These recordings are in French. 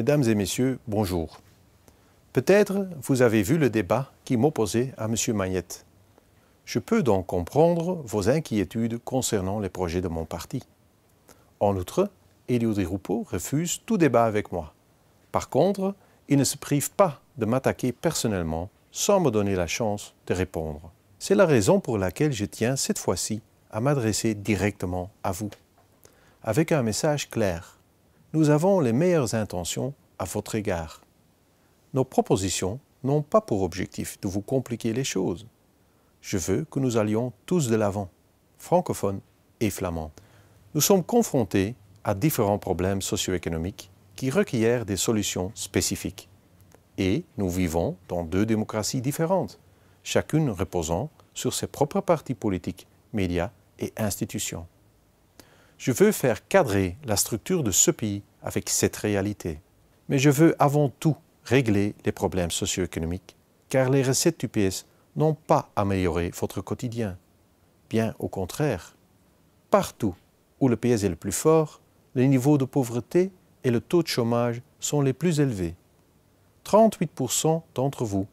Mesdames et Messieurs, bonjour. Peut-être vous avez vu le débat qui m'opposait à M. Magnette. Je peux donc comprendre vos inquiétudes concernant les projets de mon parti. En outre, Édouard Roupeau refuse tout débat avec moi. Par contre, il ne se prive pas de m'attaquer personnellement sans me donner la chance de répondre. C'est la raison pour laquelle je tiens cette fois-ci à m'adresser directement à vous, avec un message clair nous avons les meilleures intentions à votre égard. Nos propositions n'ont pas pour objectif de vous compliquer les choses. Je veux que nous allions tous de l'avant, francophones et flamands. Nous sommes confrontés à différents problèmes socio-économiques qui requièrent des solutions spécifiques. Et nous vivons dans deux démocraties différentes, chacune reposant sur ses propres partis politiques, médias et institutions. Je veux faire cadrer la structure de ce pays avec cette réalité. Mais je veux avant tout régler les problèmes socio-économiques, car les recettes du PS n'ont pas amélioré votre quotidien. Bien au contraire. Partout où le PS est le plus fort, les niveaux de pauvreté et le taux de chômage sont les plus élevés. 38% d'entre vous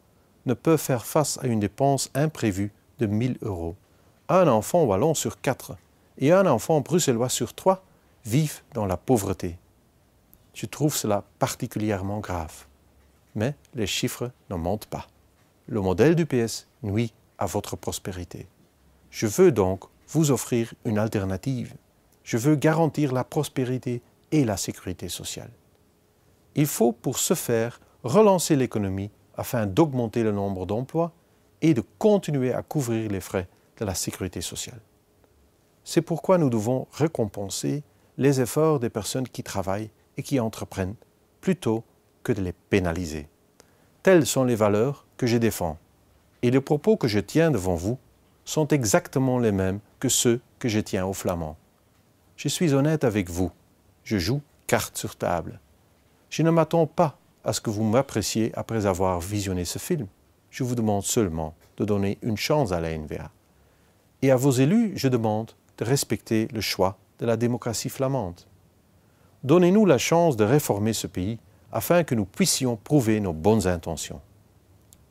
ne peuvent faire face à une dépense imprévue de 1000 euros. Un enfant wallon sur quatre et un enfant bruxellois sur trois vivent dans la pauvreté. Je trouve cela particulièrement grave. Mais les chiffres ne montent pas. Le modèle du PS nuit à votre prospérité. Je veux donc vous offrir une alternative. Je veux garantir la prospérité et la sécurité sociale. Il faut pour ce faire relancer l'économie afin d'augmenter le nombre d'emplois et de continuer à couvrir les frais de la sécurité sociale. C'est pourquoi nous devons récompenser les efforts des personnes qui travaillent et qui entreprennent plutôt que de les pénaliser. Telles sont les valeurs que je défends. Et les propos que je tiens devant vous sont exactement les mêmes que ceux que je tiens aux Flamands. Je suis honnête avec vous. Je joue carte sur table. Je ne m'attends pas à ce que vous m'appréciez après avoir visionné ce film. Je vous demande seulement de donner une chance à la NVA. Et à vos élus, je demande de respecter le choix de la démocratie flamande. Donnez-nous la chance de réformer ce pays afin que nous puissions prouver nos bonnes intentions.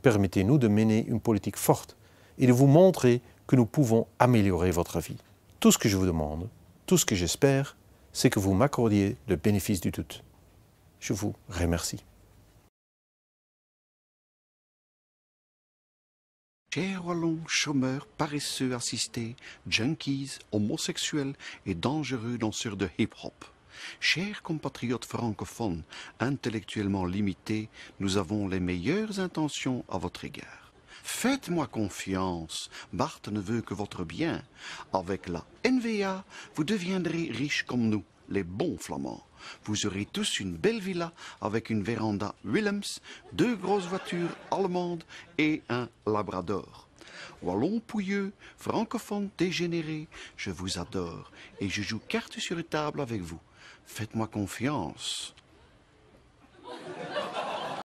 Permettez-nous de mener une politique forte et de vous montrer que nous pouvons améliorer votre vie. Tout ce que je vous demande, tout ce que j'espère, c'est que vous m'accordiez le bénéfice du tout. Je vous remercie. wallons, chômeurs, paresseux assistés, junkies, homosexuels et dangereux danseurs de hip-hop. Chers compatriotes francophones, intellectuellement limités, nous avons les meilleures intentions à votre égard. Faites-moi confiance, Bart ne veut que votre bien. Avec la NVA, vous deviendrez riche comme nous les bons flamands. Vous aurez tous une belle villa avec une véranda Willems, deux grosses voitures allemandes et un labrador. Wallon pouilleux, francophone dégénéré, je vous adore et je joue carte sur table avec vous. Faites-moi confiance.